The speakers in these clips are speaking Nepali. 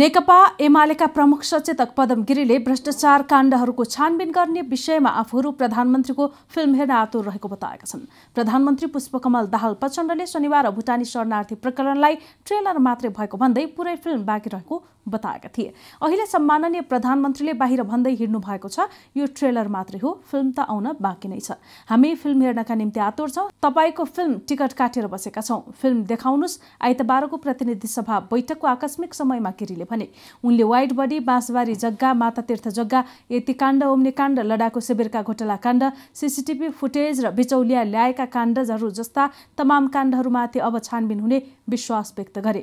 नेकपा एमालेका प्रमुख सचेतक पदम गिरीले भ्रष्टाचार काण्डहरूको छानबिन गर्ने विषयमा आफूहरू प्रधानमन्त्रीको फिल्म हेर्न आतुर रहेको बताएका छन् प्रधानमन्त्री पुष्पकमल दाहाल प्रचण्डले शनिबार भुटानी शरणार्थी प्रकरणलाई ट्रेलर मात्रै भएको भन्दै पुरै फिल्म बाँकी रहेको बताएका थिए अहिले सम्माननीय प्रधानमन्त्रीले बाहिर भन्दै हिँड्नु भएको छ यो ट्रेलर मात्रै हो फिल्म त आउन बाँकी नै छ हामी फिल्म हेर्नका निम्ति आतुर छौँ तपाईँको फिल्म टिकट काटेर बसेका छौँ फिल्म देखाउनुहोस् आइतबारको प्रतिनिधि सभा बैठकको आकस्मिक समयमा गिरीले प्रधानले भने उनले वाइट बडी बाँसबारी जग्गा मातातीर्थ जग्गा यति काण्ड ओम्ने काण्ड लडाको शिविरका घोटाला काण्ड सिसिटिभी फुटेज र बिचौलिया ल्याएका काण्डहरू जस्ता तमाम काण्डहरूमाथि अब छानबिन हुने विश्वास व्यक्त गरे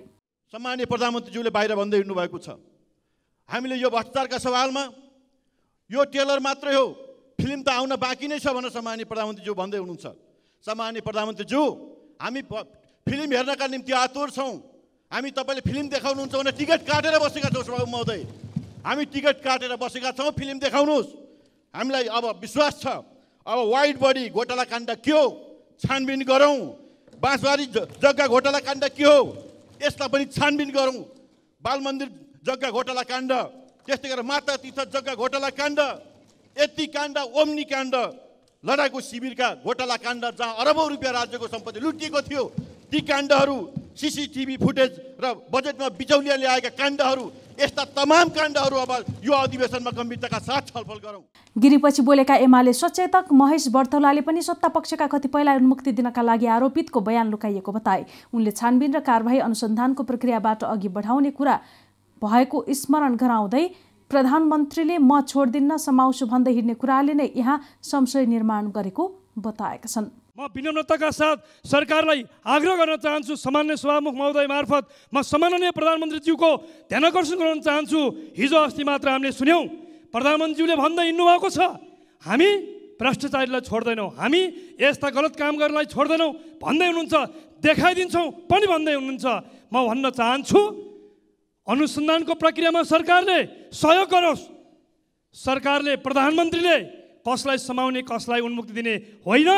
सम्मान्य प्रधानमन्त्रीज्यूले बाहिर भन्दै भएको छ हामीले यो भ्रष्टाचारका सवालमा यो टेलर मात्रै हो फिल्म त आउन बाँकी नै छ भनेर सम्मान्य प्रधानमन्त्रीज्यू भन्दै हुनुहुन्छ सम्मान्य प्रधानमन्त्रीज्यू हामी फिल्म हेर्नका निम्ति आतुर छौँ हामी तपाईँले फिल्म देखाउनुहुन्छ भने टिकट काटेर बसेका छौँ सभामुख महोदय हामी टिकट काटेर बसेका छौँ फिल्म देखाउनुहोस् हामीलाई अब विश्वास छ अब वाइट बडी घोटाला काण्ड के हो छानबिन गरौँ बाँसबारी जग्गा घोटाला काण्ड के हो यसलाई पनि छानबिन गरौँ बाल मन्दिर जग्गा घोटाला काण्ड त्यस्तै गरेर माता तीर्थ जग्गा घोटाला काण्ड यति काण्ड ओम्नी काण्ड लडाकु शिविरका घोटाला काण्ड जहाँ अरबौँ रुपियाँ राज्यको सम्पत्ति लुटिएको थियो ती काण्डहरू सिसिटिभी फुटेज र बजेटमा बिचौलिया ल्याएका काण्डहरू यस्ता तमाम काण्डहरू अब यो अधिवेशनमा गम्भीरताका साथ छलफल गरौँ गिरीपछि बोलेका एमाले सचेतक महेश बर्तौलाले पनि सत्ता पक्षका कतिपयलाई उन्मुक्ति दिनका लागि आरोपितको बयान लुकाइएको बताए उनले छानबिन र कारवाही अनुसन्धानको प्रक्रियाबाट अघि बढाउने कुरा भएको स्मरण गराउँदै प्रधानमन्त्रीले म छोडिदिन्न समाउँछु भन्दै हिँड्ने कुराले नै यहाँ संशय निर्माण गरेको बताएका छन् म विनम्रताका साथ सरकारलाई आग्रह गर्न चाहन्छु सामान्य सभामुख महोदय मार्फत म मा सम्माननीय प्रधानमन्त्रीज्यूको आकर्षण गराउन चाहन्छु हिजो अस्ति मात्र हामीले सुन्यौँ प्रधानमन्त्रीज्यूले भन्दै भएको छ हामी भ्रष्टाचारीलाई छोड्दैनौँ हामी यस्ता गलत काम गर्नलाई छोड्दैनौँ भन्दै हुनुहुन्छ देखाइदिन्छौँ पनि भन्दै हुनुहुन्छ म भन्न चाहन्छु अनुसन्धानको प्रक्रियामा सरकारले सहयोग गरोस् सरकारले प्रधानमन्त्रीले कसलाई समाउने कसलाई उन्मुक्ति दिने होइन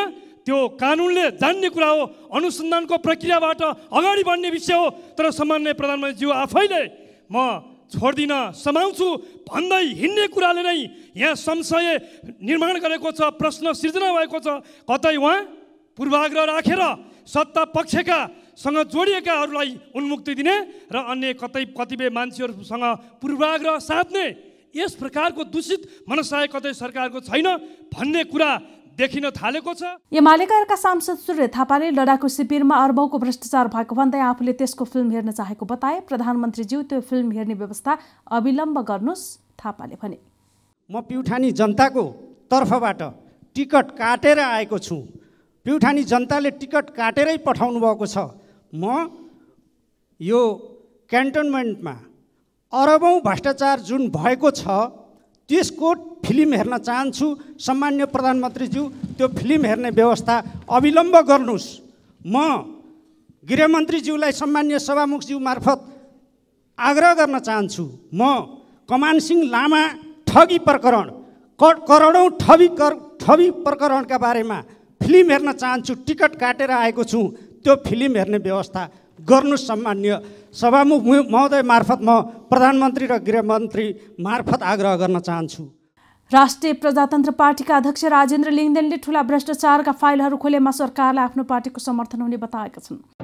त्यो कानुनले जान्ने कुरा हो अनुसन्धानको प्रक्रियाबाट अगाडि बढ्ने विषय हो तर सामान्य प्रधानमन्त्रीज्यू आफैले म छोड्दिनँ समाउँछु भन्दै हिँड्ने कुराले नै यहाँ संशय निर्माण गरेको छ प्रश्न सिर्जना भएको छ कतै उहाँ पूर्वाग्रह राखेर सत्ता पक्षका सँग जोडिएकाहरूलाई उन्मुक्ति दिने र अन्य कतै कतिपय मान्छेहरूसँग पूर्वाग्रह साध्ने यस प्रकारको दूषित मनसाय कतै सरकारको छैन भन्ने कुरा देखिन थालेको छ एमालेका सांसद सूर्य थापाले लडाकु शिविरमा अर्बौँको भ्रष्टाचार भएको भन्दै आफूले त्यसको फिल्म हेर्न चाहेको बताए प्रधानमन्त्रीज्यू त्यो फिल्म हेर्ने व्यवस्था अविलम्ब गर्नुहोस् थापाले भने म प्युठानी जनताको तर्फबाट टिकट काटेर आएको छु प्युठानी जनताले टिकट काटेरै पठाउनु भएको छ म यो क्यान्टोनमेन्टमा अरबौँ भ्रष्टाचार जुन भएको छ त्यसको फिल्म हेर्न चाहन्छु सामान्य प्रधानमन्त्रीज्यू त्यो फिल्म हेर्ने व्यवस्था अविलम्ब गर्नुहोस् म गृहमन्त्रीज्यूलाई सामान्य सभामुखज्यू मार्फत आग्रह गर्न चाहन्छु म कमान सिंह लामा ठगी प्रकरण करोडौँ ठगी कर ठगी प्रकरणका बारेमा फिल्म हेर्न चाहन्छु टिकट काटेर आएको छु त्यो फिल्म हेर्ने व्यवस्था गर्नु सामान्य सभामुख महोदय मार्फत म प्रधानमन्त्री र गृहमन्त्री मार्फत आग्रह गर्न चाहन्छु राष्ट्रिय प्रजातन्त्र पार्टीका अध्यक्ष राजेन्द्र लिङ्गदेनले ठुला भ्रष्टाचारका फाइलहरू खोलेमा सरकारलाई आफ्नो पार्टीको समर्थन हुने बताएका छन्